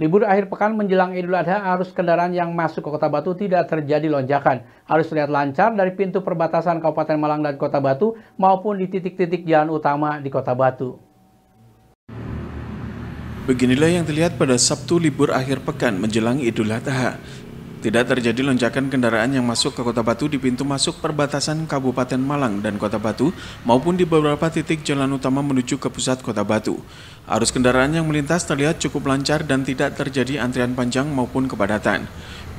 Libur akhir pekan menjelang Idul Adha, arus kendaraan yang masuk ke Kota Batu tidak terjadi lonjakan. Arus terlihat lancar dari pintu perbatasan Kabupaten Malang dan Kota Batu maupun di titik-titik jalan utama di Kota Batu. Beginilah yang terlihat pada Sabtu libur akhir pekan menjelang Idul Adha. Tidak terjadi lonjakan kendaraan yang masuk ke Kota Batu di pintu masuk perbatasan Kabupaten Malang dan Kota Batu maupun di beberapa titik jalan utama menuju ke pusat Kota Batu. Arus kendaraan yang melintas terlihat cukup lancar dan tidak terjadi antrian panjang maupun kepadatan.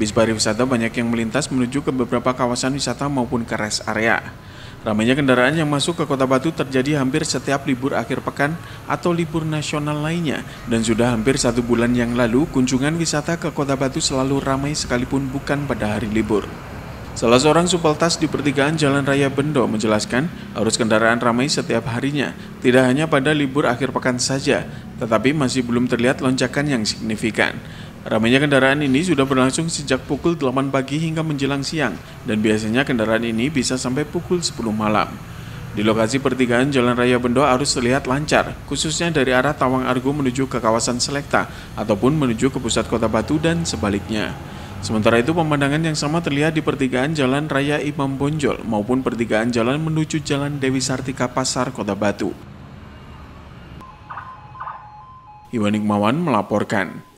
Bis pariwisata banyak yang melintas menuju ke beberapa kawasan wisata maupun ke rest area. Ramainya kendaraan yang masuk ke Kota Batu terjadi hampir setiap libur akhir pekan atau libur nasional lainnya. Dan sudah hampir satu bulan yang lalu, kunjungan wisata ke Kota Batu selalu ramai sekalipun bukan pada hari libur. Salah seorang supeltas di pertigaan Jalan Raya Bendo menjelaskan, arus kendaraan ramai setiap harinya, tidak hanya pada libur akhir pekan saja, tetapi masih belum terlihat lonjakan yang signifikan. Ramainya kendaraan ini sudah berlangsung sejak pukul 8 pagi hingga menjelang siang dan biasanya kendaraan ini bisa sampai pukul 10 malam. Di lokasi pertigaan Jalan Raya Bendo arus terlihat lancar, khususnya dari arah Tawang Argo menuju ke kawasan Selekta ataupun menuju ke pusat kota Batu dan sebaliknya. Sementara itu pemandangan yang sama terlihat di pertigaan Jalan Raya Imam Bonjol maupun pertigaan jalan menuju Jalan Dewi Sartika Pasar Kota Batu. Iwan Ikmawan melaporkan.